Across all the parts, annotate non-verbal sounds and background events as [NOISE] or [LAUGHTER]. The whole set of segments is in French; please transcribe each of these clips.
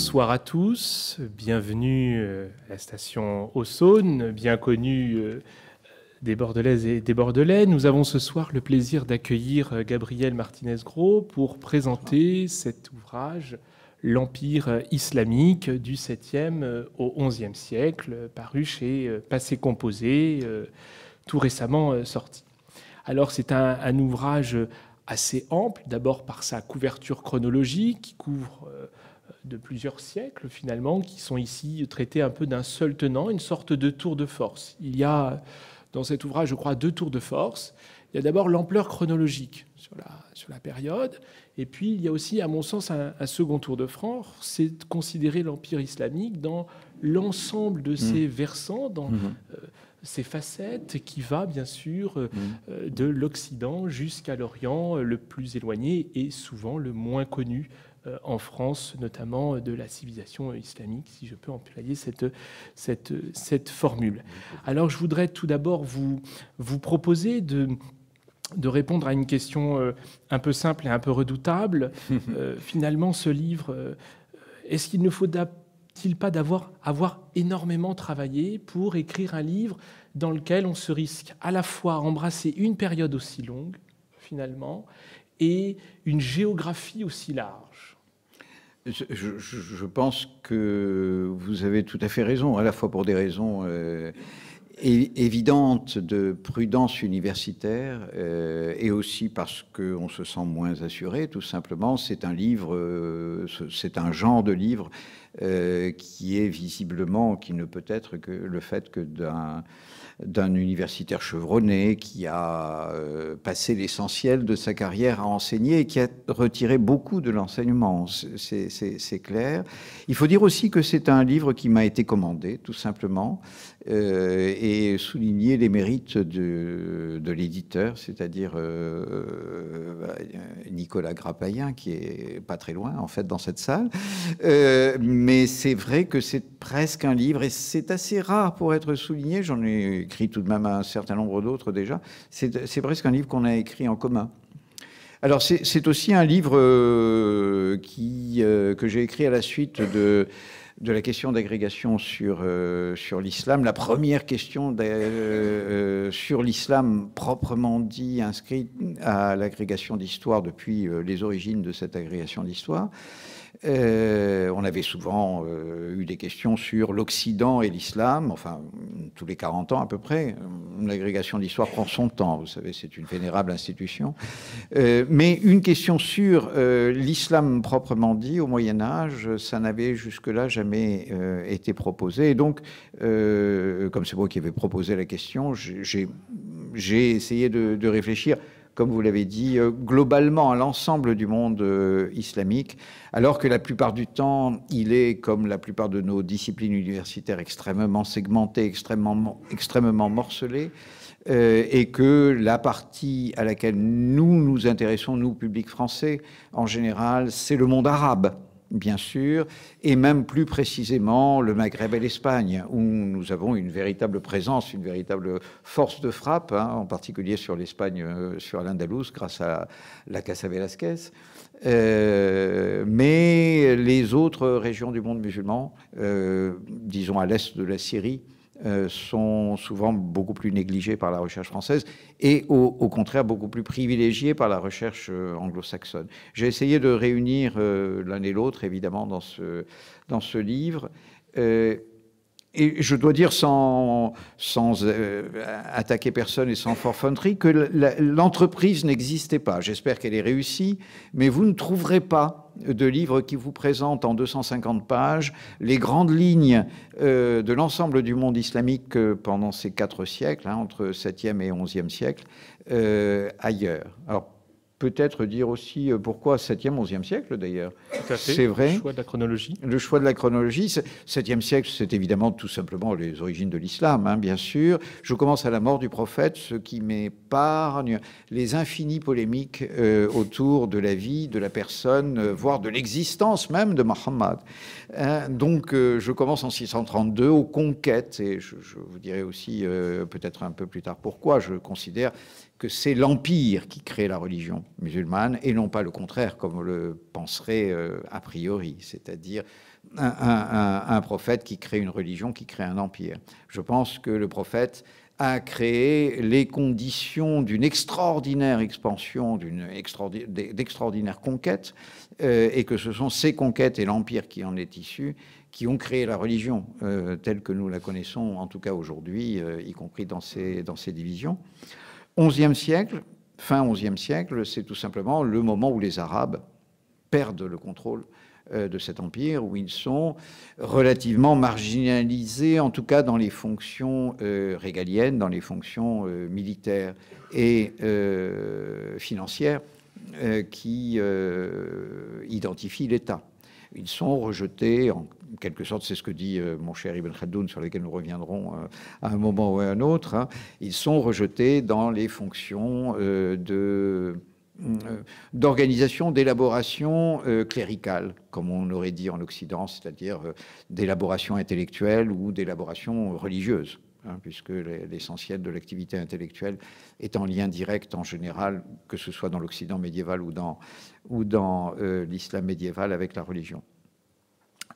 bonsoir à tous. Bienvenue euh, à la station Ossone, bien connue euh, des Bordelaises et des Bordelais. Nous avons ce soir le plaisir d'accueillir euh, Gabriel Martinez-Gros pour présenter cet ouvrage l'empire islamique du 7e au 11e siècle, paru chez Passé Composé, tout récemment sorti. Alors c'est un, un, ouvrage assez ample, d'abord par sa couverture chronologique qui couvre de plusieurs siècles finalement, qui sont ici traités un peu d'un seul tenant, une sorte de tour de force. Il y a dans cet ouvrage, je crois, deux tours de force. Il y a d'abord l'ampleur chronologique sur la, période, et puis il y a aussi, à mon sens, un, second tour de France, c'est de considérer l'Empire islamique dans l'ensemble de ses mmh. versants, dans mmh. euh, ses facettes, qui va bien sûr euh, mmh. euh, de l'Occident jusqu'à l'Orient, le plus éloigné et souvent le moins connu euh, en France, notamment euh, de la civilisation euh, islamique, si je peux employer cette, cette, cette formule. Alors je voudrais tout d'abord vous, vous proposer de de répondre à une question un peu simple et un peu redoutable. [LAUGHS] finalement, ce livre, est-ce qu'il ne faut-il pas d'avoir avoir énormément travaillé pour écrire un livre dans lequel on se risque à la fois à embrasser une période aussi longue, finalement, et une géographie aussi large je, pense que vous avez tout à fait raison, à la fois pour des raisons euh, évidentes de prudence universitaire euh, et aussi parce qu'on se sent moins assuré, tout simplement. C'est un livre, euh, c'est un genre de livre qui est visiblement, qui ne peut être que le fait que d'un d'un universitaire chevronné qui a euh, passé l'essentiel de sa carrière à enseigner et qui a retiré beaucoup de l'enseignement, c'est clair. Il faut dire aussi que c'est un livre qui m'a été commandé, tout simplement, euh, et souligner les mérites de, de l'éditeur, c'est-à-dire euh, Nicolas grapaïen qui est pas très loin, en fait, dans cette salle. mais c'est vrai que c'est presque un livre, et c'est assez rare pour être souligné, j'en ai écrit tout de même un certain nombre d'autres déjà. C'est presque un livre qu'on a écrit en commun. Alors c'est aussi un livre euh, qui, euh, que j'ai écrit à la suite de, de la question d'agrégation sur, euh, sur l'islam. La première question sur l'islam proprement dit inscrite à l'agrégation d'histoire depuis les origines de cette agrégation d'histoire. Euh, on avait souvent euh, eu des questions sur l'Occident et l'islam, enfin, tous les 40 ans à peu près. L'agrégation d'histoire prend son temps, vous savez, c'est une vénérable institution. Euh, mais une question sur l'islam proprement dit au Moyen-Âge, ça n'avait jusque-là jamais été proposé. Et donc, comme c'est moi qui avais proposé la question, j'ai essayé de réfléchir comme vous l'avez dit, euh, globalement à l'ensemble du monde euh, islamique, alors que la plupart du temps, il est, comme la plupart de nos disciplines universitaires, extrêmement segmenté, extrêmement, extrêmement morcelé. Euh, et que la partie à laquelle nous nous intéressons, nous, public français, en général, c'est le monde arabe bien sûr, et même plus précisément le Maghreb et l'Espagne, où nous avons une véritable présence, une véritable force de frappe, hein, en particulier sur l'Espagne, euh, sur l'Andalous, grâce à la Casa Velasquez. Euh, mais les autres régions du monde musulman, euh, disons à l'est de la Syrie, euh, sont souvent beaucoup plus négligés par la recherche française et au, contraire beaucoup plus privilégiés par la recherche euh, anglo-saxonne. J'ai essayé de réunir euh, l'un et l'autre, évidemment, dans ce, dans ce livre et je dois dire sans, euh, attaquer personne et sans forfanterie que l'entreprise n'existait pas. J'espère qu'elle est réussie, mais vous ne trouverez pas de livre qui vous présente en 250 pages les grandes lignes euh, de l'ensemble du monde islamique euh, pendant ces quatre siècles, hein, entre 7e et 11e siècle, ailleurs. Alors peut-être dire aussi euh, pourquoi 7e, 11e siècle d'ailleurs. C'est vrai. Le choix de la chronologie. Le choix de la chronologie. 7e siècle, c'est évidemment tout simplement les origines de l'islam, hein, bien sûr. Je commence à la mort du prophète, ce qui m'épargne les infinies polémiques euh, autour de la vie, de la personne, euh, voire de l'existence même de Mohammed. Hein. donc je commence en 632 aux conquêtes, et je, je vous dirai aussi peut-être un peu plus tard pourquoi je considère que c'est l'empire qui crée la religion musulmane et non pas le contraire, comme on le penserait euh, a priori, c'est-à-dire un, prophète qui crée une religion, qui crée un empire. Je pense que le prophète a créé les conditions d'une extraordinaire expansion, d'une extraordinaire conquête, euh, et que ce sont ces conquêtes et l'empire qui en est issu qui ont créé la religion euh, telle que nous la connaissons, en tout cas aujourd'hui, y compris dans ces, dans ces divisions. 11e siècle, fin XIe siècle, c'est tout simplement le moment où les Arabes perdent le contrôle euh, de cet empire, où ils sont relativement marginalisés, en tout cas dans les fonctions euh, régaliennes, dans les fonctions euh, militaires et financières qui identifient l'État ils sont rejetés en quelque sorte, c'est ce que dit euh, mon cher Ibn Khaldoun, sur lequel nous reviendrons euh, à un moment ou à un autre, hein. ils sont rejetés dans les fonctions euh, d'organisation, d'élaboration cléricale, comme on aurait dit en Occident, c'est-à-dire d'élaboration intellectuelle ou d'élaboration religieuse. Hein, puisque l'essentiel de l'activité intellectuelle est en lien direct en général, que ce soit dans l'Occident médiéval ou dans, euh, l'islam médiéval avec la religion.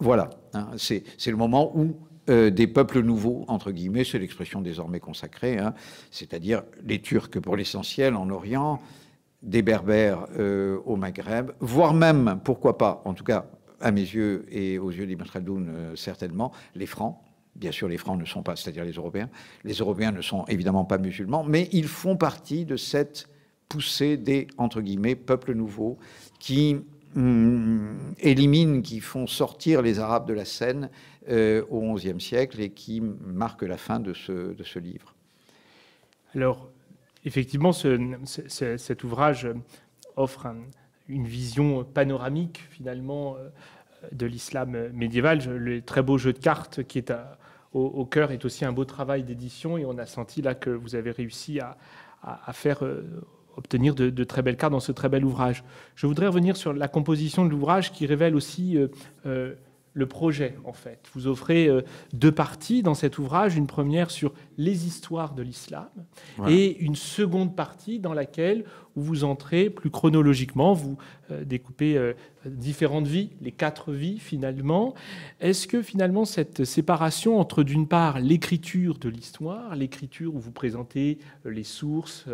Voilà, hein, c'est le moment où euh, des peuples nouveaux, entre guillemets, c'est l'expression désormais consacrée, hein, c'est-à-dire les Turcs pour l'essentiel en Orient, des Berbères euh, au Maghreb, voire même, pourquoi pas, en tout cas à mes yeux et aux yeux d'Ibn Khaldoun certainement, les Francs, Bien sûr, les Francs ne sont pas, c'est-à-dire les Européens. Les Européens ne sont évidemment pas musulmans, mais ils font partie de cette poussée des, entre guillemets, peuples nouveaux qui hmm, éliminent, qui font sortir les Arabes de la Seine euh, au XIe siècle et qui marquent la fin de ce, de ce livre. Alors, effectivement, cet ouvrage offre une vision panoramique, finalement, euh, de l'islam médiéval. Le très beau jeu de cartes qui est à, au, cœur est aussi un beau travail d'édition et on a senti là que vous avez réussi à, faire euh, obtenir de, très belles cartes dans ce très bel ouvrage. Je voudrais revenir sur la composition de l'ouvrage qui révèle aussi euh, euh, le projet, en fait. Vous offrez euh, deux parties dans cet ouvrage, une première sur les histoires de l'islam et une seconde partie dans laquelle vous entrez plus chronologiquement, vous euh, découpez euh, différentes vies, les quatre vies finalement. Est-ce que finalement cette séparation entre d'une part l'écriture de l'histoire, l'écriture où vous présentez les sources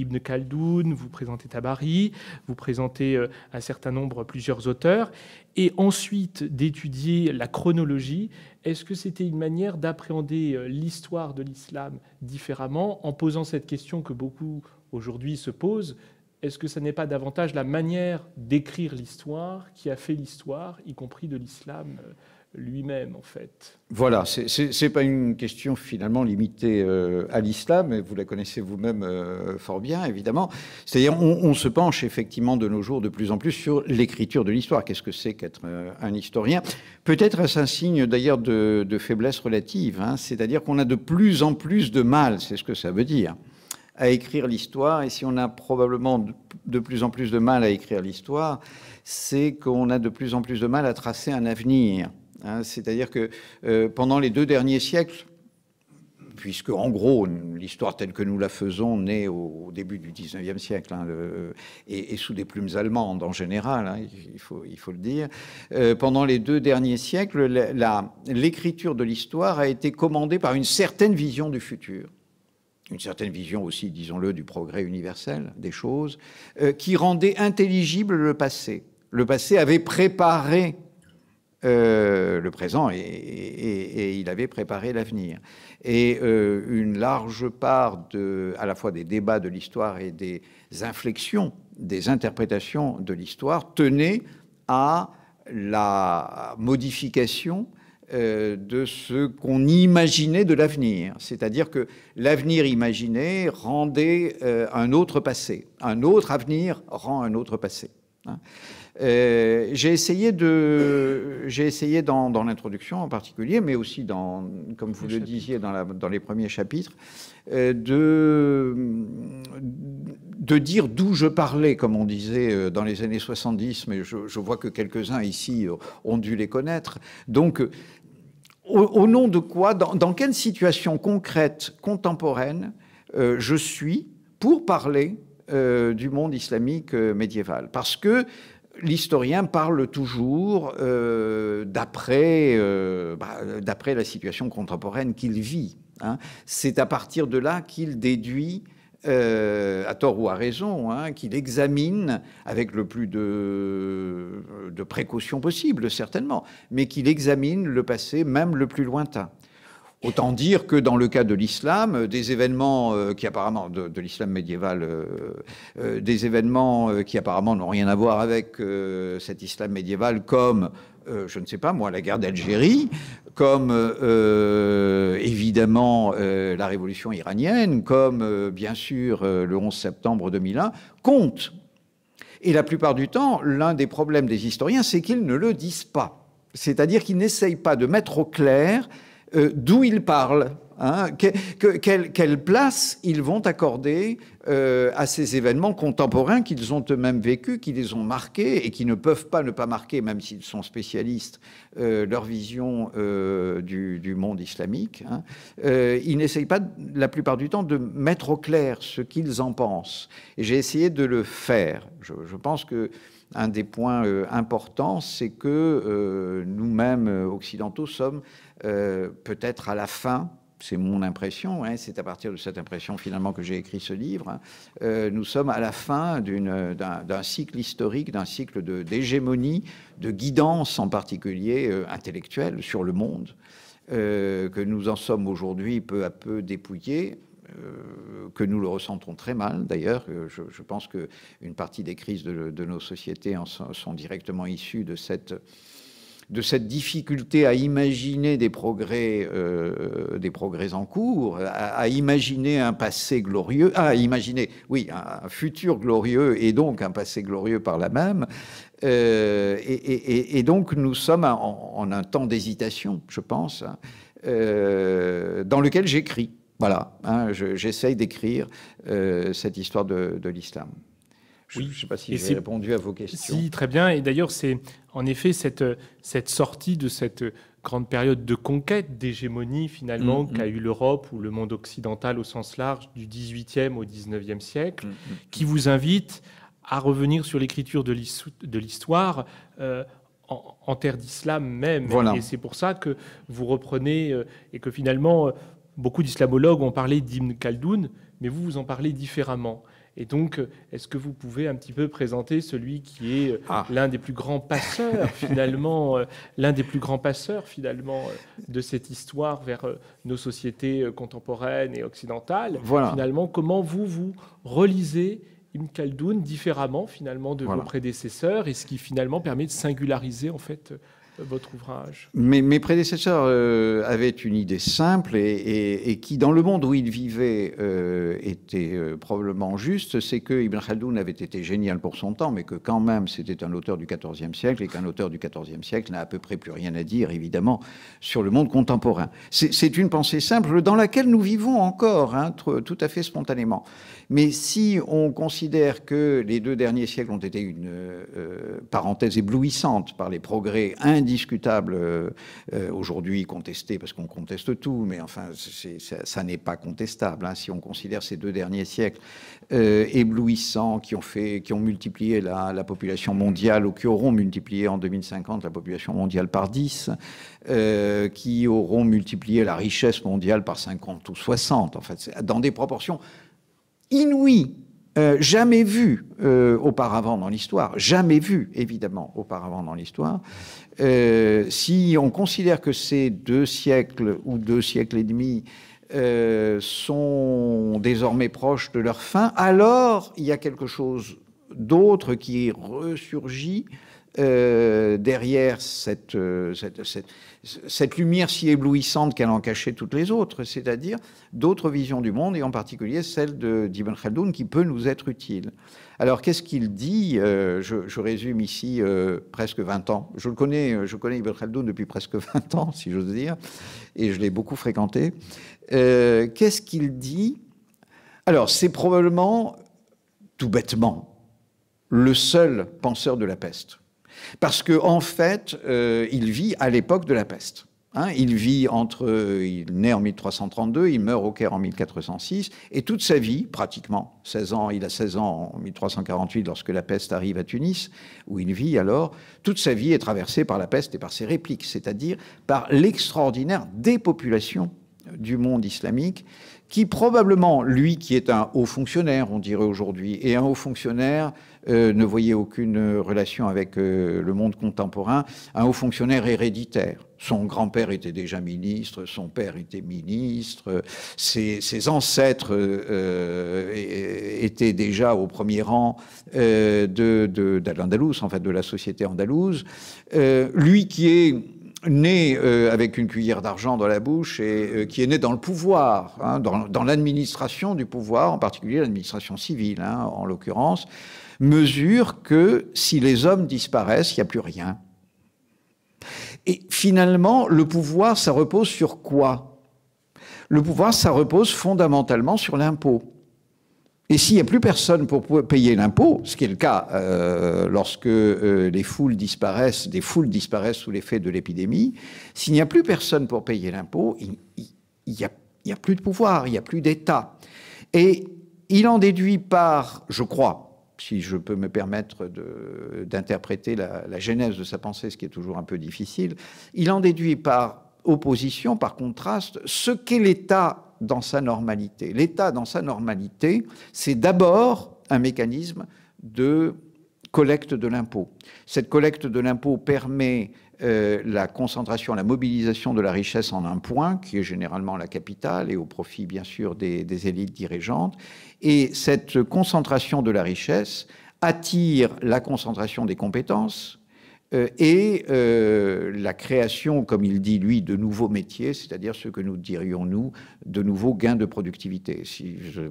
Ibn Khaldoun, vous présentez Tabari, vous présentez euh, un certain nombre, plusieurs auteurs, et ensuite d'étudier la chronologie. Est-ce que c'était une manière d'appréhender euh, l'histoire de l'islam différemment en posant cette question que beaucoup aujourd'hui se posent Est-ce que ce n'est pas davantage la manière d'écrire l'histoire qui a fait l'histoire, y compris de l'islam euh, lui-même, en fait. Voilà, ce n'est pas une question finalement limitée euh, à l'islam, et vous la connaissez vous-même euh, fort bien, évidemment. C'est-à-dire, on, se penche effectivement de nos jours de plus en plus sur l'écriture de l'histoire. Qu'est-ce que c'est qu'être euh, un historien Peut-être est-ce un signe d'ailleurs de, faiblesse relative, hein. c'est-à-dire qu'on a de plus en plus de mal, c'est ce que ça veut dire à écrire l'histoire. Et si on a probablement de plus en plus de mal à écrire l'histoire, c'est qu'on a de plus en plus de mal à tracer un avenir. Hein, c'est-à-dire que euh, pendant les deux derniers siècles, puisque en gros l'histoire telle que nous la faisons naît au, début du 19e siècle hein, euh, et, sous des plumes allemandes en général, hein, il, faut, le dire. Euh, pendant les deux derniers siècles, l'écriture de l'histoire a été commandée par une certaine vision du futur une certaine vision aussi, disons-le, du progrès universel des choses, qui rendait intelligible le passé. Le passé avait préparé euh, le présent et, il avait préparé l'avenir. Et euh, une large part de, à la fois des débats de l'histoire et des inflexions, des interprétations de l'histoire tenait à la modification euh, de ce qu'on imaginait de l'avenir. C'est-à-dire que l'avenir imaginé rendait un autre passé. Un autre avenir rend un autre passé. Hein. Euh, j'ai essayé de, j'ai essayé dans, l'introduction en particulier, mais aussi dans, comme vous le, disiez dans, la, dans, les premiers chapitres, euh, de, de dire d'où je parlais, comme on disait euh, dans les années 70, mais je, vois que quelques-uns ici ont dû les connaître. Donc, au, nom de quoi, dans, quelle situation concrète, contemporaine, je suis pour parler du monde islamique médiéval Parce que l'historien parle toujours euh, euh, bah, d'après la situation contemporaine qu'il vit. Hein. C'est à partir de là qu'il déduit euh, à tort ou à raison, hein, qu'il examine avec le plus de, de précaution possible, certainement, mais qu'il examine le passé, même le plus lointain. Autant dire que dans le cas de l'islam, euh, des événements euh, qui apparemment, de, l'islam médiéval, euh, des événements qui apparemment n'ont rien à voir avec cet islam médiéval, comme je ne sais pas moi, la guerre d'Algérie, comme évidemment la révolution iranienne, comme bien sûr le 11 septembre 2001, comptent. Et la plupart du temps, l'un des problèmes des historiens, c'est qu'ils ne le disent pas. C'est-à-dire qu'ils n'essayent pas de mettre au clair euh, d'où ils parlent, hein, quelle, place ils vont accorder euh, à ces événements contemporains qu'ils ont eux-mêmes vécus, qui les ont marqués et qui ne peuvent pas ne pas marquer, même s'ils sont spécialistes, euh, leur vision du, monde islamique. Hein. ils n'essayent pas, la plupart du temps, de mettre au clair ce qu'ils en pensent. Et j'ai essayé de le faire. Je, je pense que un des points importants, c'est que nous-mêmes occidentaux sommes euh, peut-être à la fin, c'est mon impression, hein, c'est à partir de cette impression finalement que j'ai écrit ce livre, euh, nous sommes à la fin d'un cycle historique, d'un cycle d'hégémonie, de, guidance en particulier euh, intellectuelle sur le monde, que nous en sommes aujourd'hui peu à peu dépouillés, que nous le ressentons très mal d'ailleurs. Je, je, pense qu'une partie des crises de, nos sociétés en sont, directement issues de cette de cette difficulté à imaginer des progrès, euh, des progrès en cours, à, imaginer un passé glorieux, ah, à imaginer, oui, un, futur glorieux et donc un passé glorieux par la même. Euh, et, donc nous sommes en, un temps d'hésitation, je pense, hein, euh, dans lequel j'écris. Voilà, hein, j'essaye d'écrire cette histoire de l'islam. Je ne sais pas si j'ai répondu à vos questions. Si, très bien. Et d'ailleurs, c'est en effet cette, sortie de cette grande période de conquête, d'hégémonie finalement, mm, mm. qu'a eu l'Europe ou le monde occidental au sens large du 18e au 19e siècle, mm, qui vous invite à revenir sur l'écriture de l'histoire euh, en, terre d'islam même. Et c'est pour ça que vous reprenez euh, et que finalement, euh, beaucoup d'islamologues ont parlé d'Ibn Khaldoun, mais vous, vous en parlez différemment. Et donc, est-ce que vous pouvez un petit peu présenter celui qui est euh, ah. [LAUGHS] euh, l'un des plus grands passeurs finalement, l'un des plus grands passeurs finalement de cette histoire vers euh, nos sociétés contemporaines et occidentales Finalement, comment vous vous relisez Ibn Khaldun différemment finalement de vos prédécesseurs et ce qui finalement permet de singulariser en fait votre ouvrage mes, mes, prédécesseurs euh, avaient une idée simple et, qui, dans le monde où ils vivaient, euh, était euh, probablement juste, c'est que Ibn Khaldoun avait été génial pour son temps, mais que quand même c'était un auteur du XIVe siècle et qu'un auteur du XIVe siècle n'a à peu près plus rien à dire, évidemment, sur le monde contemporain. C'est une pensée simple dans laquelle nous vivons encore, hein, tout à fait spontanément. Mais si on considère que les deux derniers siècles ont été une parenthèse éblouissante par les progrès indiens, indiscutable euh, euh, aujourd'hui contesté, parce qu'on conteste tout, mais enfin, ça, n'est pas contestable hein, si on considère ces deux derniers siècles euh, éblouissants qui ont, fait, qui ont multiplié la, population mondiale ou qui auront multiplié en 2050 la population mondiale par 10, qui auront multiplié la richesse mondiale par 50 ou 60, en fait, dans des proportions inouïes euh, jamais vu euh, auparavant dans l'histoire, jamais vu évidemment auparavant dans l'histoire. Euh, si on considère que ces deux siècles ou deux siècles et demi sont désormais proches de leur fin, alors il y a quelque chose d'autre qui ressurgit euh, derrière euh, cette, lumière si éblouissante qu'elle en cachait toutes les autres, c'est-à-dire d'autres visions du monde, et en particulier celle d'Ibn Khaldoun, qui peut nous être utile. Alors, qu'est-ce qu'il dit euh, je, résume ici presque 20 ans. Je le connais, je connais Ibn Khaldoun depuis presque 20 [LAUGHS] ans, si j'ose dire, et je l'ai beaucoup fréquenté. qu'est-ce qu'il dit Alors, c'est probablement, tout bêtement, le seul penseur de la peste parce qu'en fait, euh, il vit à l'époque de la peste. Hein. il vit entre, il naît en 1332, il meurt au Caire en 1406, et toute sa vie, pratiquement, 16 ans, il a 16 ans en 1348 lorsque la peste arrive à Tunis, où il vit alors, toute sa vie est traversée par la peste et par ses répliques, c'est-à-dire par l'extraordinaire dépopulation du monde islamique qui probablement, lui qui est un haut fonctionnaire, on dirait aujourd'hui, et un haut fonctionnaire euh, ne voyait aucune relation avec euh, le monde contemporain, un haut fonctionnaire héréditaire. Son grand-père était déjà ministre, son père était ministre, ses, ses ancêtres euh, étaient déjà au premier rang de, de, en fait de la société andalouse. lui qui est né euh, avec une cuillère d'argent dans la bouche et euh, qui est né dans le pouvoir, hein, dans, l'administration du pouvoir, en particulier l'administration civile hein, en l'occurrence, mesure que si les hommes disparaissent, il n'y a plus rien. Et finalement, le pouvoir, ça repose sur quoi Le pouvoir, ça repose fondamentalement sur l'impôt. Et s'il n'y a plus personne pour payer l'impôt, ce qui est le cas euh, lorsque euh, les foules disparaissent, des foules disparaissent sous l'effet de l'épidémie, s'il n'y a plus personne pour payer l'impôt, il n'y a, plus de pouvoir, il n'y a plus d'État. Et il en déduit par, je crois, si je peux me permettre d'interpréter la, la genèse de sa pensée, ce qui est toujours un peu difficile, il en déduit par opposition, par contraste, ce qu'est l'État dans sa normalité. L'État dans sa normalité, c'est d'abord un mécanisme de collecte de l'impôt. Cette collecte de l'impôt permet euh, la concentration, la mobilisation de la richesse en un point, qui est généralement la capitale, et au profit bien sûr des élites dirigeantes. Et cette concentration de la richesse attire la concentration des compétences, euh, et euh, la création, comme il dit lui, de nouveaux métiers, c'est-à-dire ce que nous dirions nous, de nouveaux gains de productivité.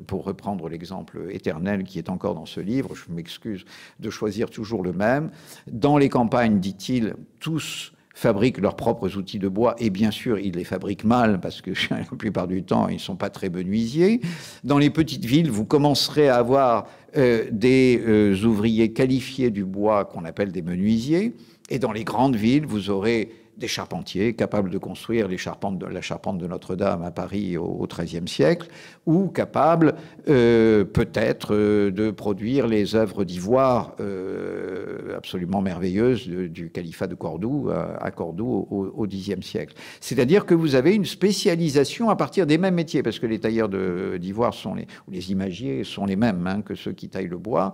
pour reprendre l'exemple éternel qui est encore dans ce livre, je m'excuse de choisir toujours le même. Dans les campagnes, dit-il, tous fabriquent leurs propres outils de bois et bien sûr ils les fabriquent mal parce que [LAUGHS] la plupart du temps ils ne sont pas très menuisiers. Dans les petites villes, vous commencerez à avoir euh, des euh, ouvriers qualifiés du bois qu'on appelle des menuisiers et dans les grandes villes, vous aurez des charpentiers capables de construire les charpentes de, la charpente de Notre-Dame à Paris au XIIIe siècle, ou capables euh, peut-être euh, de produire les œuvres d'ivoire euh, absolument merveilleuses du califat de Cordoue à, Cordoue au, Xe siècle. C'est-à-dire que vous avez une spécialisation à partir des mêmes métiers, parce que les tailleurs d'ivoire sont les, ou les imagiers sont les mêmes hein, que ceux qui taillent le bois.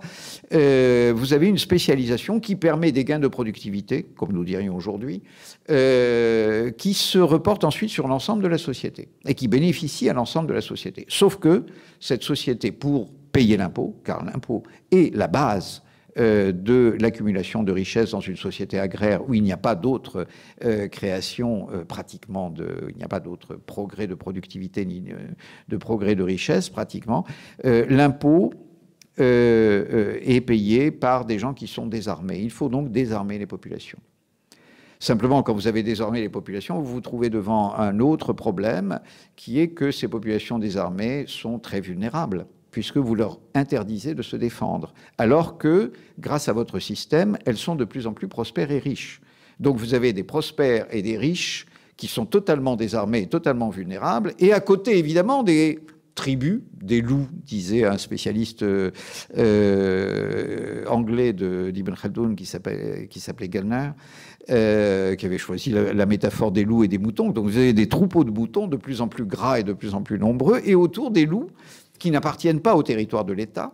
vous avez une spécialisation qui permet des gains de productivité, comme nous dirions aujourd'hui, euh, qui se reporte ensuite sur l'ensemble de la société et qui bénéficie à l'ensemble de la société. Sauf que cette société, pour payer l'impôt, car l'impôt est la base euh, de l'accumulation de richesses dans une société agraire où il n'y a pas d'autres euh, création pratiquement, il n'y a pas d'autre progrès de productivité ni de progrès de richesse pratiquement, l'impôt est payé par des gens qui sont désarmés. Il faut donc désarmer les populations. Simplement, quand vous avez désormais les populations, vous vous trouvez devant un autre problème qui est que ces populations désarmées sont très vulnérables puisque vous leur interdisez de se défendre, alors que, grâce à votre système, elles sont de plus en plus prospères et riches. Donc vous avez des prospères et des riches qui sont totalement désarmés, et totalement vulnérables, et à côté, évidemment, des tribus des loups, disait un spécialiste euh, euh anglais d'Ibn Khaldun qui s'appelait Galner, euh, qui avait choisi la, métaphore des loups et des moutons. Donc vous avez des troupeaux de moutons de plus en plus gras et de plus en plus nombreux, et autour des loups qui n'appartiennent pas au territoire de l'État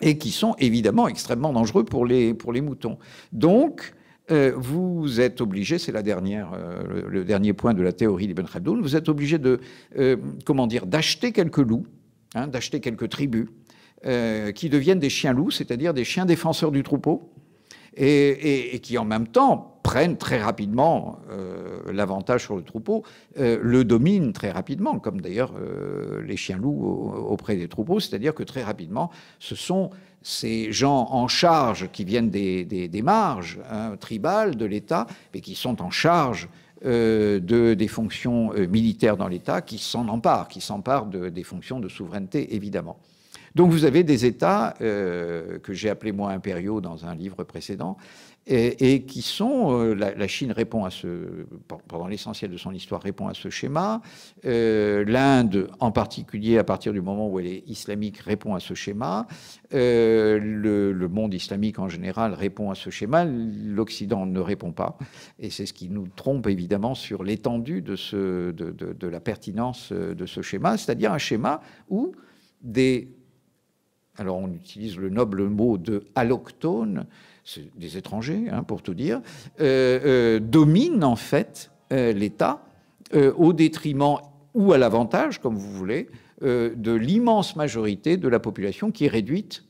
et qui sont évidemment extrêmement dangereux pour les, pour les moutons. Donc, euh, vous êtes obligé, c'est la dernière, euh, le, dernier point de la théorie d'Ibn Khaldoun, vous êtes obligé de, euh, comment dire, d'acheter quelques loups, hein, d'acheter quelques tribus, qui deviennent des chiens loups, c'est-à-dire des chiens défenseurs du troupeau, et, qui en même temps prennent très rapidement l'avantage sur le troupeau, le dominent très rapidement, comme d'ailleurs les chiens loups auprès des troupeaux, c'est-à-dire que très rapidement, ce sont ces gens en charge qui viennent des, marges hein, tribales de l'État, mais qui sont en charge euh, de, des fonctions euh, militaires dans l'État, qui s'en emparent, qui s'emparent des fonctions de souveraineté, évidemment. Donc vous avez des États euh, que j'ai appelés moi impériaux dans un livre précédent, et, qui sont, euh, la, Chine répond à ce, pendant l'essentiel de son histoire, répond à ce schéma. Euh, L'Inde, en particulier, à partir du moment où elle est islamique, répond à ce schéma. Euh, le, monde islamique en général répond à ce schéma. L'Occident ne répond pas. Et c'est ce qui nous trompe évidemment sur l'étendue de, ce, de, de, de la pertinence de ce schéma, c'est-à-dire un schéma où des alors on utilise le noble mot de alloctone, des étrangers, hein, pour tout dire, euh, euh, dominent en fait euh, l'État au détriment ou à l'avantage, comme vous voulez, de l'immense majorité de la population qui est réduite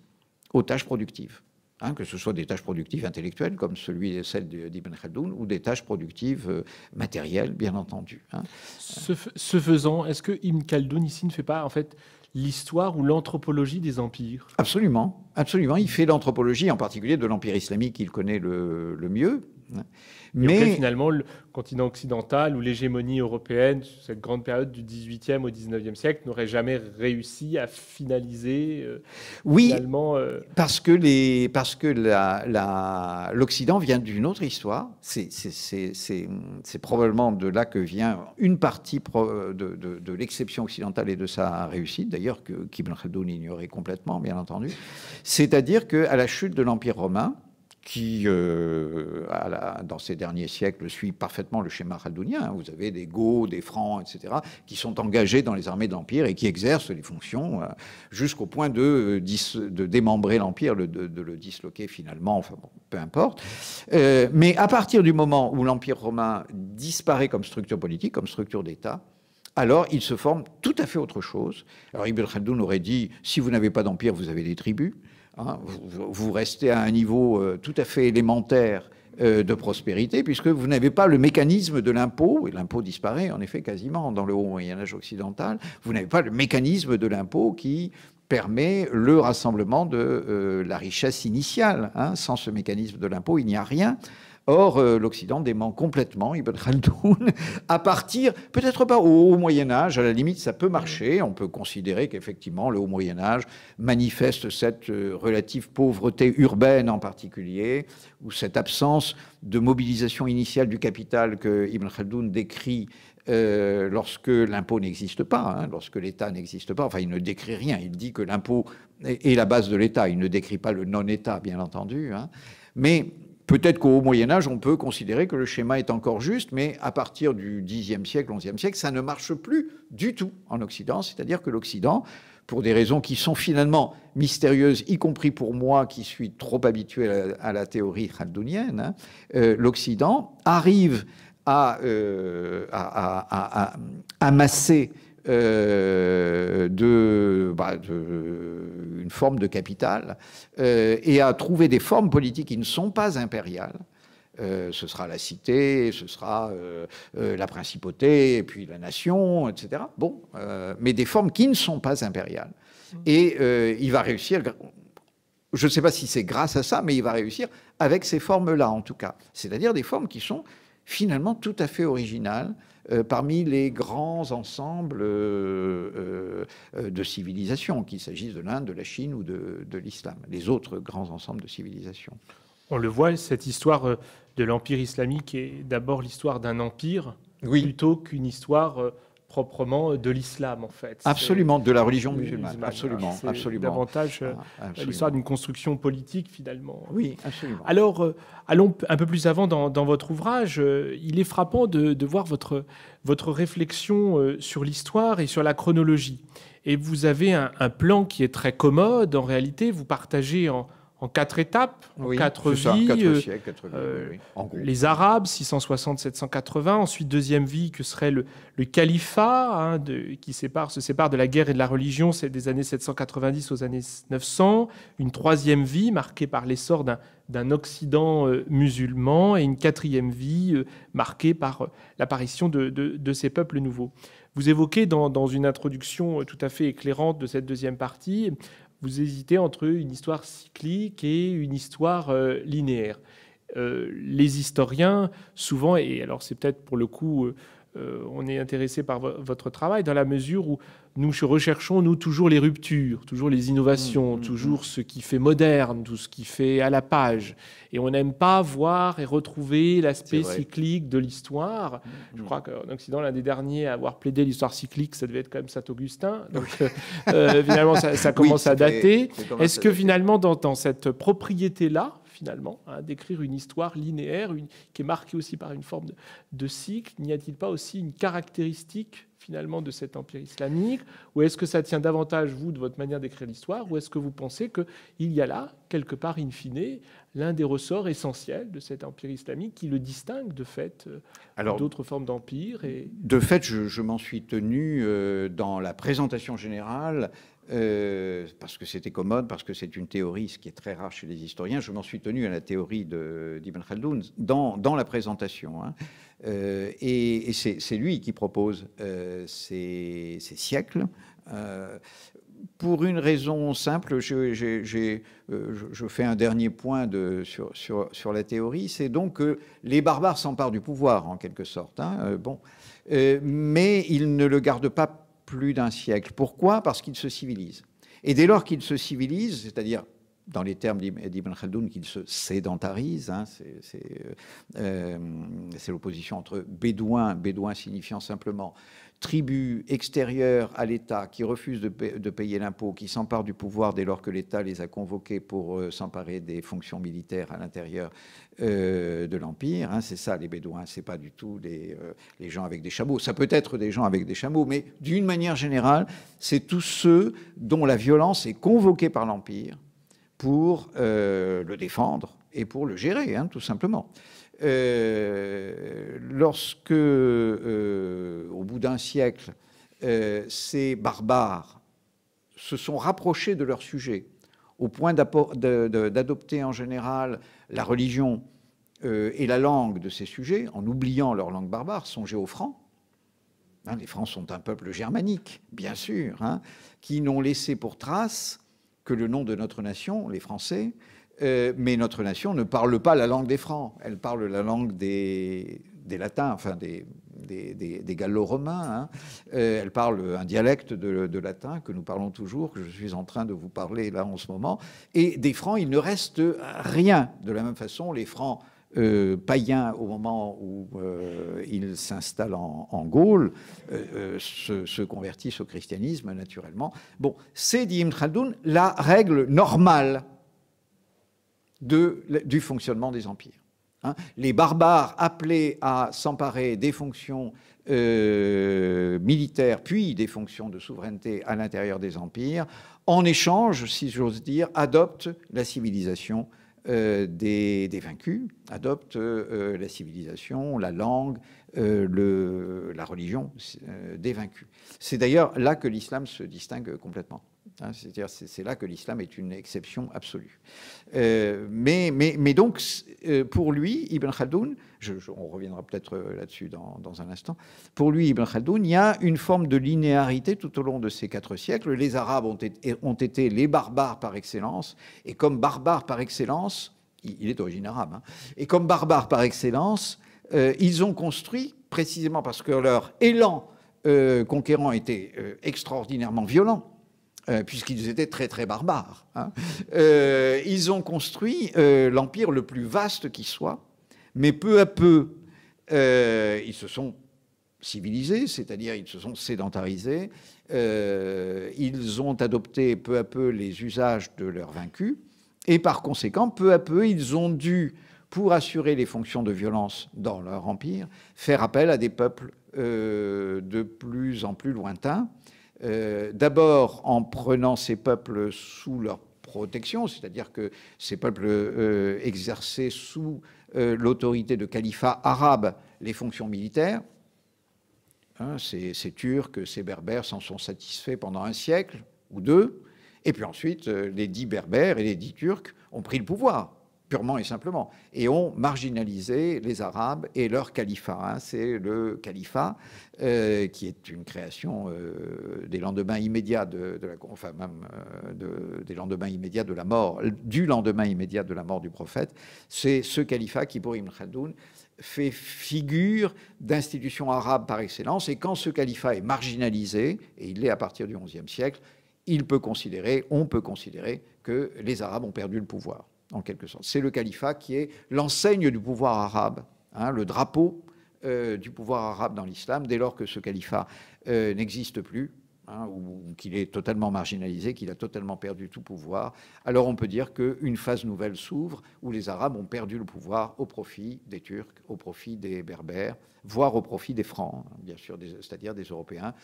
aux tâches productives. Hein, que ce soit des tâches productives intellectuelles, comme celui, celle d'Ibn Khaldoun, ou des tâches productives matérielles, bien entendu. Hein. Ce, faisant, est-ce que Ibn Khaldoun ici ne fait pas en fait l'histoire ou l'anthropologie des empires Absolument, absolument. Il fait l'anthropologie, en particulier de l'empire islamique qu'il connaît le, le mieux, mais finalement, le continent occidental ou l'hégémonie européenne, cette grande période du 18e au 19e siècle, n'aurait jamais réussi à finaliser. Euh, oui, finalement, euh, parce que les, parce que l'Occident vient d'une autre histoire. C'est probablement de là que vient une partie de, de, l'exception occidentale et de sa réussite, d'ailleurs que Ibn Khaldun ignorait complètement, bien entendu. C'est-à-dire qu'à la chute de l'Empire romain, qui, euh, dans ces derniers siècles, suit parfaitement le schéma chaldounien. Hein. Vous avez des Goths, des Francs, etc., qui sont engagés dans les armées de l'Empire et qui exercent les fonctions euh, jusqu'au point de, euh, démembrer l'Empire, de, le disloquer finalement, peu importe. mais à partir du moment où l'Empire romain disparaît comme structure politique, comme structure d'État, alors il se forme tout à fait autre chose. Alors Ibn Khaldoun aurait dit, si vous n'avez pas d'empire, vous avez des tribus. Hein, vous, restez à un niveau euh, tout à fait élémentaire euh, de prospérité, puisque vous n'avez pas le mécanisme de l'impôt, et l'impôt disparaît en effet quasiment dans le haut Moyen Âge occidental, vous n'avez pas le mécanisme de l'impôt qui permet le rassemblement de euh, la richesse initiale. Hein. sans ce mécanisme de l'impôt, il n'y a rien. Or, euh, l'Occident dément complètement Ibn Khaldoun [LAUGHS] à partir, peut-être pas au Haut Moyen Âge, à la limite ça peut marcher, on peut considérer qu'effectivement le Haut Moyen Âge manifeste cette euh, relative pauvreté urbaine en particulier, ou cette absence de mobilisation initiale du capital que Ibn Khaldoun décrit euh, lorsque l'impôt n'existe pas, hein, lorsque l'État n'existe pas, enfin il ne décrit rien, il dit que l'impôt est, la base de l'État, il ne décrit pas le non-État bien entendu, hein. mais Peut-être qu'au Moyen Âge, on peut considérer que le schéma est encore juste, mais à partir du Xe siècle, XIe siècle, ça ne marche plus du tout en Occident, c'est-à-dire que l'Occident, pour des raisons qui sont finalement mystérieuses, y compris pour moi qui suis trop habitué à, la théorie khaldounienne, l'Occident arrive à amasser euh, de, bah, euh, une forme de capital euh, et à trouver des formes politiques qui ne sont pas impériales. ce sera la cité, ce sera la principauté, puis la nation, etc. Bon, mais des formes qui ne sont pas impériales. Mm. Et il va réussir, je ne sais pas si c'est grâce à ça, mais il va réussir avec ces formes-là, en tout cas. C'est-à-dire des formes qui sont finalement tout à fait originales, euh, parmi les grands ensembles euh, euh, de civilisations, qu'il s'agisse de l'Inde, de la Chine ou de, l'islam, les autres grands ensembles de civilisations. On le voit, cette histoire de l'Empire islamique est d'abord l'histoire d'un empire plutôt qu'une histoire proprement euh, de l'islam en fait. Absolument, de la religion musulmane. Absolument, absolument. Davantage euh, ah, l'histoire d'une construction politique finalement. Oui, Alors, euh, allons un peu plus avant dans, votre ouvrage. il est frappant de, voir votre, votre réflexion sur l'histoire et sur la chronologie. Et vous avez un, un, plan qui est très commode. En réalité, vous partagez en, en quatre étapes, en quatre vies. Euh, les Arabes, 660-780. Ensuite, deuxième vie, que serait le, califat, hein, qui sépare, se sépare de la guerre et de la religion, c'est des années 790 aux années 900. Une troisième vie, marquée par l'essor d'un Occident euh, musulman. Et une quatrième vie, euh, marquée par l'apparition de, ces peuples nouveaux. Vous évoquez dans, dans une introduction tout à fait éclairante de cette deuxième partie vous hésitez entre une histoire cyclique et une histoire euh, linéaire. Euh, les historiens, souvent, et alors c'est peut-être pour le coup euh, euh, on est intéressé par votre travail dans la mesure où nous recherchons, nous, toujours les ruptures, toujours les innovations, mmh, mmh, mmh. toujours ce qui fait moderne, tout ce qui fait à la page. Et on n'aime pas voir et retrouver l'aspect cyclique de l'histoire. Je crois qu'en Occident, l'un des derniers à avoir plaidé l'histoire cyclique, ça devait être quand même Saint-Augustin. Donc euh, euh, finalement, ça, [LAUGHS] commence à dater. Est-ce que finalement, dans cette propriété-là, finalement, hein, décrire une histoire linéaire une, qui est marquée aussi par une forme de, cycle N'y a-t-il pas aussi une caractéristique finalement de cet empire islamique Ou est-ce que ça tient davantage, vous, de votre manière d'écrire l'histoire Ou est-ce que vous pensez qu'il y a là, quelque part, in fine, l'un des ressorts essentiels de cet empire islamique qui le distingue de fait euh, d'autres formes d'empire et... De fait, je, m'en suis tenu euh, dans la présentation générale euh, parce que c'était commode, parce que c'est une théorie, ce qui est très rare chez les historiens. Je m'en suis tenu à la théorie d'Ibn Khaldoun dans, dans, la présentation. Hein. Euh, et, c'est lui qui propose euh, ces, siècles. pour une raison simple, je, fais un dernier point de, sur, sur, sur, la théorie, c'est donc que les barbares s'emparent du pouvoir en quelque sorte, hein. bon, mais ils ne le gardent pas plus d'un siècle. Pourquoi Parce qu'ils se civilisent. Et dès lors qu'ils se civilisent, c'est-à-dire dans les termes d'Ibn Khaldoun, qu'ils se sédentarisent, hein, euh, euh, c'est l'opposition entre bédouins, bédouins signifiant simplement tribus extérieures à l'État qui refusent de, payer l'impôt, qui s'emparent du pouvoir dès lors que l'État les a convoqués pour euh, s'emparer des fonctions militaires à l'intérieur euh, de l'Empire. Hein, c'est ça, les Bédouins, c'est pas du tout euh, les, gens avec des chameaux. Ça peut être des gens avec des chameaux, mais d'une manière générale, c'est tous ceux dont la violence est convoquée par l'Empire pour le défendre et pour le gérer, hein, tout simplement. Euh, lorsque, euh, au bout d'un siècle, euh, ces barbares se sont rapprochés de leurs sujets au point d'adopter en général la religion et la langue de ces sujets, en oubliant leur langue barbare, songez aux Francs. Hein, les Francs sont un peuple germanique, bien sûr, hein, qui n'ont laissé pour trace que le nom de notre nation, les Français, euh, mais notre nation ne parle pas la langue des Francs, elle parle la langue des, Latins, enfin des, Gallo-Romains. Hein. Euh, elle parle un dialecte de, latin que nous parlons toujours, que je suis en train de vous parler là en ce moment. Et des Francs, il ne reste rien. De la même façon, les Francs euh, païens, au moment où ils s'installent en, Gaule, se, convertissent au christianisme naturellement. Bon, c'est, dit Khaldun, la règle normale du fonctionnement des empires. Hein. les barbares appelés à s'emparer des fonctions euh, militaires, puis des fonctions de souveraineté à l'intérieur des empires, en échange, si j'ose dire, adoptent la civilisation euh, des, vaincus, adoptent euh, la civilisation, la langue, la religion des vaincus. C'est d'ailleurs là que l'islam se distingue complètement. Hein, c'est-à-dire, c'est là que l'islam est une exception absolue. Euh, mais, donc, euh, pour lui, Ibn Khaldoun, je, on reviendra peut-être euh, là-dessus dans, un instant, pour lui, Ibn Khaldoun, il y a une forme de linéarité tout au long de ces quatre siècles. Les Arabes ont été, les barbares par excellence, et comme barbares par excellence, il, est d'origine arabe, hein, et comme barbares par excellence, ils ont construit, précisément parce que leur élan conquérant était extraordinairement violent, euh, puisqu'ils étaient très très barbares. Hein. Euh, ils ont construit euh, l'empire le plus vaste qui soit, mais peu à peu, ils se sont civilisés, c'est-à-dire ils se sont sédentarisés, ils ont adopté peu à peu les usages de leurs vaincus, et par conséquent, peu à peu, ils ont dû, pour assurer les fonctions de violence dans leur empire, faire appel à des peuples de plus en plus lointains. Euh, d'abord en prenant ces peuples sous leur protection, c'est-à-dire que ces peuples euh, exerçaient sous euh, l'autorité de califats arabes les fonctions militaires. Hein, ces, Turcs, ces Berbères s'en sont satisfaits pendant un siècle ou deux. Et puis ensuite, les dix Berbères et les dix Turcs ont pris le pouvoir purement et simplement, et ont marginalisé les Arabes et leur califat. Hein. C'est le califat euh, qui est une création euh, des lendemains immédiats de, la, euh, des lendemains immédiats de la mort, du lendemain immédiat de la mort du prophète. C'est ce califat qui, pour Ibn Khaldoun, fait figure d'institution arabe par excellence. Et quand ce califat est marginalisé, et il l'est à partir du XIe siècle, il peut considérer, on peut considérer que les Arabes ont perdu le pouvoir en quelque sorte. C'est le califat qui est l'enseigne du pouvoir arabe, hein, le drapeau euh, du pouvoir arabe dans l'islam, dès lors que ce califat euh, n'existe plus. Hein, ou, qu'il est totalement marginalisé, qu'il a totalement perdu tout pouvoir, alors on peut dire qu'une phase nouvelle s'ouvre où les Arabes ont perdu le pouvoir au profit des Turcs, au profit des Berbères, voire au profit des Francs, hein, bien sûr, c'est-à-dire des Européens,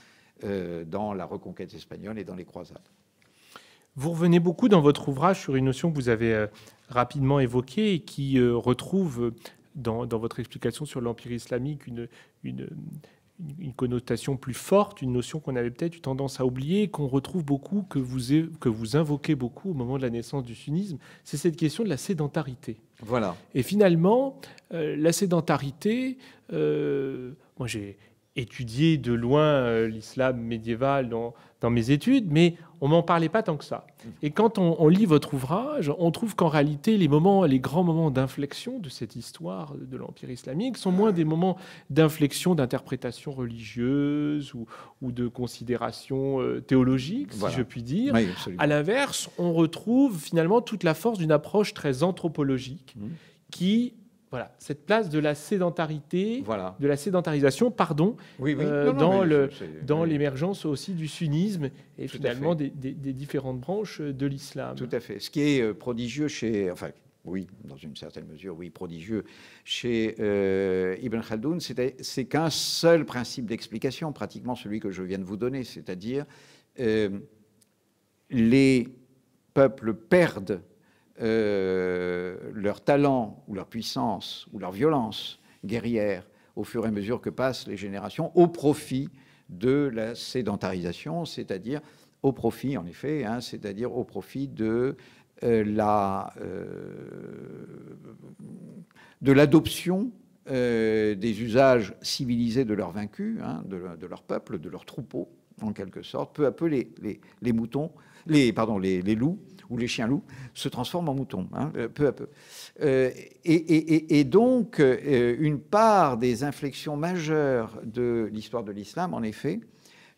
euh, dans la reconquête espagnole et dans les croisades. Vous revenez beaucoup dans votre ouvrage sur une notion que vous avez euh, rapidement évoquée et qui euh, retrouve euh, dans, votre explication sur l'Empire islamique une, une, une, connotation plus forte, une notion qu'on avait peut-être eu tendance à oublier, qu'on retrouve beaucoup, que vous, que vous invoquez beaucoup au moment de la naissance du sunnisme, c'est cette question de la sédentarité. Voilà. Et finalement, la sédentarité, moi j'ai étudier de loin euh, l'islam médiéval dans, dans, mes études, mais on m'en parlait pas tant que ça. Et quand on, lit votre ouvrage, on trouve qu'en réalité, les moments, les grands moments d'inflexion de cette histoire de l'Empire islamique sont moins des moments d'inflexion d'interprétation religieuse ou, de considération euh, théologique, si je puis dire. à l'inverse, on retrouve finalement toute la force d'une approche très anthropologique mmh. qui voilà, cette place de la sédentarité, de la sédentarisation, pardon, euh, dans, le, dans l'émergence aussi du sunnisme et finalement des, différentes branches de l'islam. Tout à fait. Ce qui est euh, prodigieux chez, enfin, oui, dans une certaine mesure, oui, prodigieux chez euh, Ibn Khaldoun, c'est qu'un seul principe d'explication, pratiquement celui que je viens de vous donner, c'est-à-dire les peuples perdent euh, leur talent ou leur puissance ou leur violence guerrière au fur et à mesure que passent les générations au profit de la sédentarisation, c'est-à-dire au profit, en effet, hein, c'est-à-dire au profit de euh, la euh, de l'adoption des usages civilisés de leurs vaincus, hein, de, de, leur peuple, de leurs troupeaux, en quelque sorte. Peu à peu, les, moutons, les pardon, les loups où les chiens-loups, se transforment en moutons, hein, euh, peu à peu. Euh, et, donc, euh, une part des inflexions majeures de l'histoire de l'islam, en effet,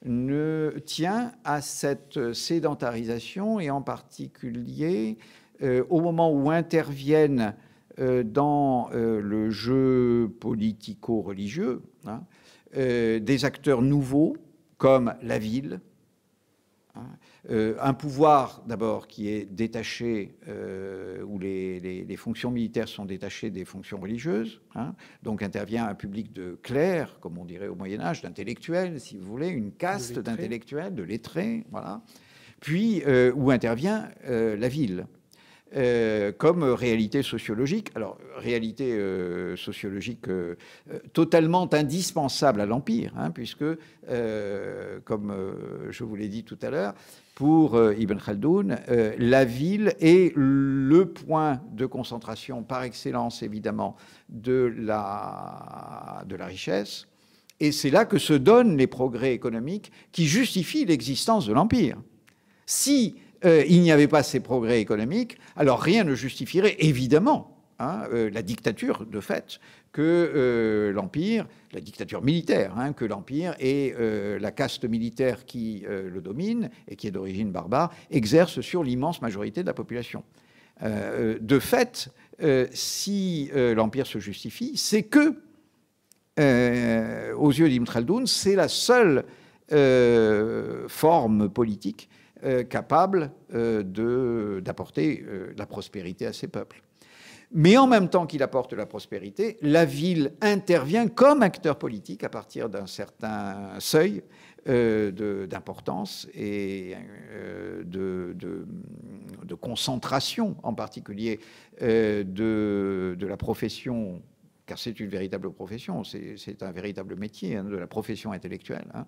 ne tient à cette sédentarisation et en particulier au moment où interviennent dans le jeu politico-religieux hein, des acteurs nouveaux comme la ville. Hein, euh, un pouvoir, d'abord, qui est détaché, euh, où les, fonctions militaires sont détachées des fonctions religieuses. Hein, donc intervient un public de clercs, comme on dirait au Moyen Âge, d'intellectuels, si vous voulez, une caste d'intellectuels, de lettrés, voilà. Puis euh, où intervient la ville. Euh, comme réalité sociologique. Alors, réalité euh, sociologique euh, totalement indispensable à l'Empire, hein, puisque, comme je vous l'ai dit tout à l'heure, pour Ibn Khaldoun, la ville est le point de concentration par excellence, évidemment, de la, de la richesse. Et c'est là que se donnent les progrès économiques qui justifient l'existence de l'Empire. Si euh, il n'y avait pas ces progrès économiques, alors rien ne justifierait évidemment hein, euh, la dictature, de fait, que euh, l'Empire, la dictature militaire, hein, que l'Empire et la caste militaire qui le domine et qui est d'origine barbare exercent sur l'immense majorité de la population. de fait, si l'Empire se justifie, c'est que, aux yeux d'Imtraldoun, c'est la seule forme politique euh, capable euh, d'apporter euh, la prospérité à ses peuples. Mais en même temps qu'il apporte la prospérité, la ville intervient comme acteur politique à partir d'un certain seuil d'importance et de, de, concentration, en particulier de, de la profession car c'est une véritable profession, c'est un véritable métier hein, de la profession intellectuelle. Hein.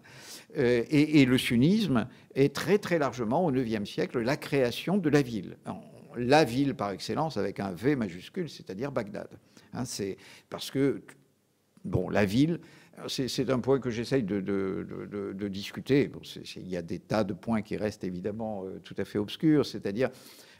Euh, et, le sunnisme est très très largement au IXe siècle la création de la ville. La ville par excellence avec un V majuscule, c'est-à-dire Bagdad. Hein. c'est parce que, bon, la ville, c'est un point que j'essaye de, discuter. il y a des tas de points qui restent évidemment euh, tout à fait obscurs, c'est-à-dire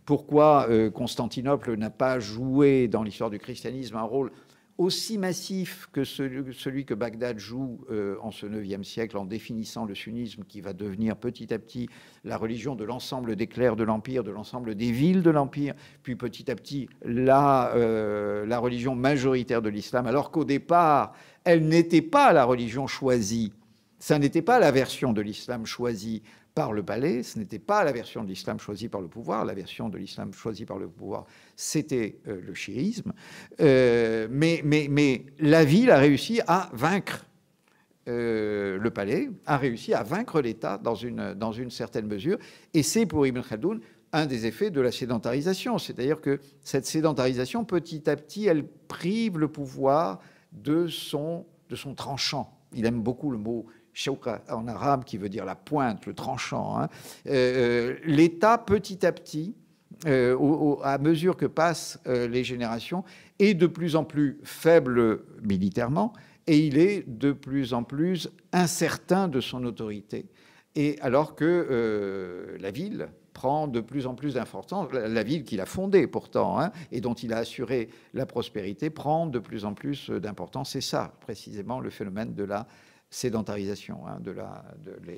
pourquoi euh, Constantinople n'a pas joué dans l'histoire du christianisme un rôle aussi massif que celui, que Bagdad joue euh, en ce 9 siècle en définissant le sunnisme qui va devenir petit à petit la religion de l'ensemble des clercs de l'Empire, de l'ensemble des villes de l'Empire, puis petit à petit la, euh, la religion majoritaire de l'islam, alors qu'au départ, elle n'était pas la religion choisie. Ça n'était pas la version de l'islam choisie par le palais. Ce n'était pas la version de l'islam choisie par le pouvoir. La version de l'islam choisie par le pouvoir, c'était euh, le chiisme. Euh, mais, la ville a réussi à vaincre euh, le palais, a réussi à vaincre l'État dans une, certaine mesure. Et c'est pour Ibn Khaldoun un des effets de la sédentarisation. C'est-à-dire que cette sédentarisation, petit à petit, elle prive le pouvoir de son tranchant. Il aime beaucoup le mot Shouka en arabe, qui veut dire la pointe, le tranchant, hein. euh, euh, l'État petit à petit, euh, à mesure que passent les générations, est de plus en plus faible militairement et il est de plus en plus incertain de son autorité. Et alors que la ville prend de plus en plus d'importance, la, ville qu'il a fondée pourtant hein, et dont il a assuré la prospérité prend de plus en plus d'importance. C'est ça précisément le phénomène de la sédentarisation, hein, de la,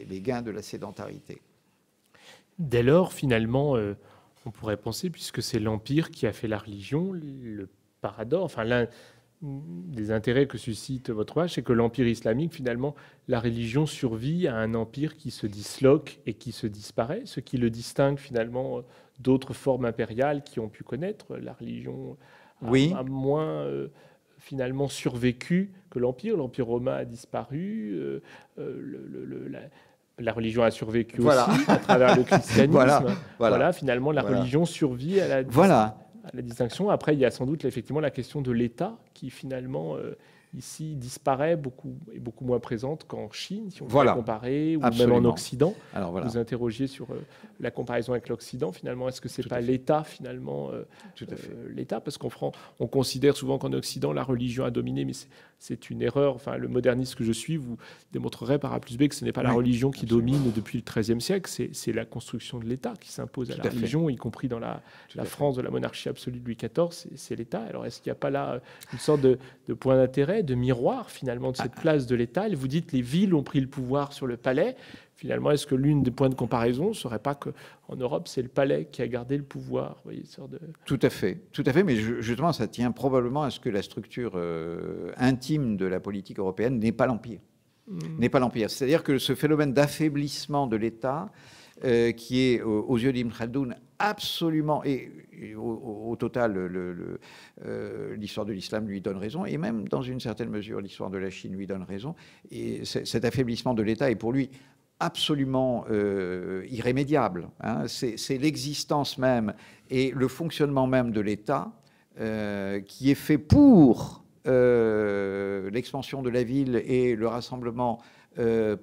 les, gains de la sédentarité. Dès lors, finalement, euh, on pourrait penser, puisque c'est l'Empire qui a fait la religion, le paradoxe, enfin l'un des intérêts que suscite votre âge, c'est que l'Empire islamique, finalement, la religion survit à un empire qui se disloque et qui se disparaît, ce qui le distingue finalement d'autres formes impériales qui ont pu connaître la religion. oui. moins... Euh, finalement survécu que l'Empire. L'Empire romain a disparu, euh, euh, le, la, religion a survécu aussi à travers le [LAUGHS] christianisme. voilà, voilà. finalement, la religion survit à la, distinction. Après, il y a sans doute effectivement la question de l'État qui finalement... Euh, ici disparaît beaucoup et beaucoup moins présente qu'en Chine, si on voilà. ou même en Occident. Alors voilà. Vous interrogez sur euh, la comparaison avec l'Occident. Finalement, est-ce que c'est pas l'État finalement euh, euh, l'État Parce qu'on on considère souvent qu'en Occident la religion a dominé, mais c'est une erreur. Enfin, le moderniste que je suis vous démontrerait par A plus B que ce n'est pas la religion qui domine depuis le XIIIe siècle, c'est la construction de l'État qui s'impose à la religion, y compris dans la, France de la monarchie absolue de Louis XIV, c'est l'État. Alors est-ce qu'il n'y a pas là euh, une sorte de, point d'intérêt, de miroir finalement de cette ah. place de l'État Vous dites les villes ont pris le pouvoir sur le palais. Finalement, est-ce que l'une des points de comparaison ne serait pas qu'en Europe, c'est le palais qui a gardé le pouvoir de... Tout à fait, tout à fait, mais justement, ça tient probablement à ce que la structure euh, intime de la politique européenne n'est pas l'empire. Hmm. N'est pas l'empire. C'est-à-dire que ce phénomène d'affaiblissement de l'État, euh, qui est aux yeux d'Ibn Khaldoun absolument, et, au, total, euh, l'histoire le, de l'islam lui donne raison, et même dans une certaine mesure, l'histoire de la Chine lui donne raison, et cet affaiblissement de l'État est pour lui absolument euh, irrémédiable. Hein. C'est l'existence même et le fonctionnement même de l'État euh, qui est fait pour euh, l'expansion de la ville et le rassemblement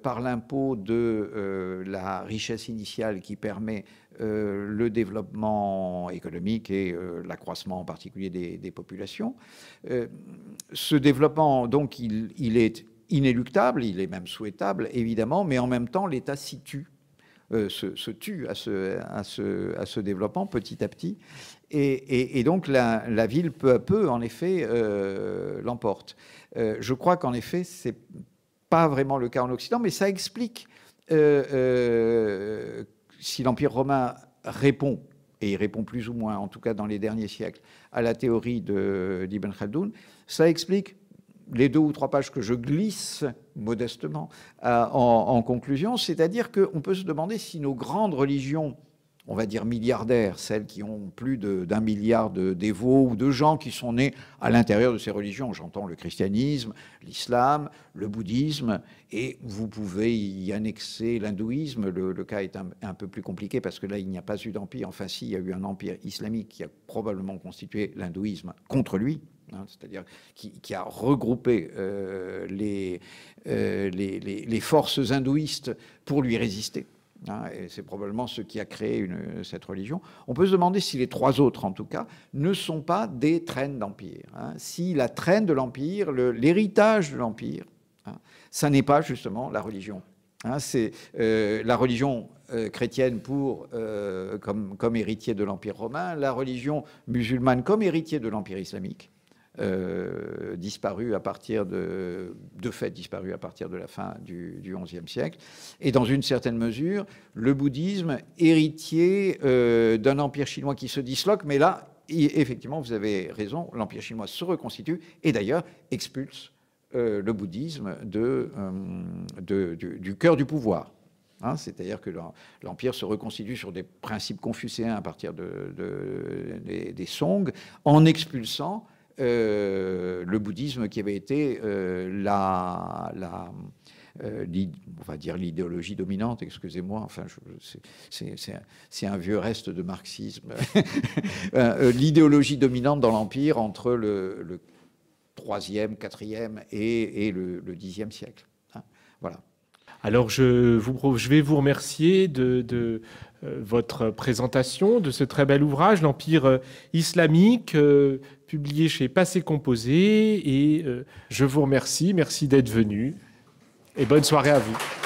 par l'impôt de la richesse initiale qui permet le développement économique et l'accroissement en particulier des, populations. ce développement, donc, il est inéluctable, il est même souhaitable, évidemment, mais en même temps, l'État s'y tue. Euh, se, tue à ce, développement petit à petit. Et, donc la, ville, peu à peu, en effet, euh, l'emporte. Euh, je crois qu'en effet, ce n'est pas vraiment le cas en Occident, mais ça explique si l'Empire romain répond, et il répond plus ou moins, en tout cas dans les derniers siècles, à la théorie d'Ibn Khaldoun, ça explique les deux ou trois pages que je glisse modestement euh, en, conclusion, c'est-à-dire qu'on peut se demander si nos grandes religions on va dire milliardaires, celles qui ont plus d'un milliard de dévots ou de gens qui sont nés à l'intérieur de ces religions. J'entends le christianisme, l'islam, le bouddhisme, et vous pouvez y annexer l'hindouisme. Le, cas est un, peu plus compliqué parce que là, il n'y a pas eu d'empire. Enfin, si, il y a eu un empire islamique qui a probablement constitué l'hindouisme contre lui. Hein, c'est-à-dire qui, a regroupé euh, euh, les forces hindouistes pour lui résister. Hein, et c'est probablement ce qui a créé cette religion. On peut se demander si les trois autres, en tout cas, ne sont pas des traînes d'empire. Hein. si la traîne de l'empire, l'héritage de l'empire, hein, ça n'est pas justement la religion. Hein. c'est euh, la religion euh, chrétienne pour, euh, comme, comme héritier de l'empire romain, la religion musulmane comme héritier de l'empire islamique. Euh, disparu à partir de, de fait disparu à partir de la fin du, XIe siècle, et dans une certaine mesure, le bouddhisme héritier euh, d'un empire chinois qui se disloque, mais là, effectivement, vous avez raison, l'empire chinois se reconstitue et d'ailleurs expulse euh, le bouddhisme de, du, cœur du pouvoir. Hein, c'est-à-dire que l'Empire se reconstitue sur des principes confucéens à partir de, des, des Song, en expulsant euh, le bouddhisme qui avait été euh, la, euh, on va dire l'idéologie dominante, excusez-moi, enfin, c'est un vieux reste de marxisme, [LAUGHS] l'idéologie dominante dans l'Empire entre le, le 3e, 4e et, le, le 10e siècle. Hein, voilà. Alors je, vais vous remercier de, euh, votre présentation de ce très bel ouvrage, L'Empire euh, islamique, euh, publié chez Passé Composé. Et je vous remercie, merci d'être venu et bonne soirée à vous.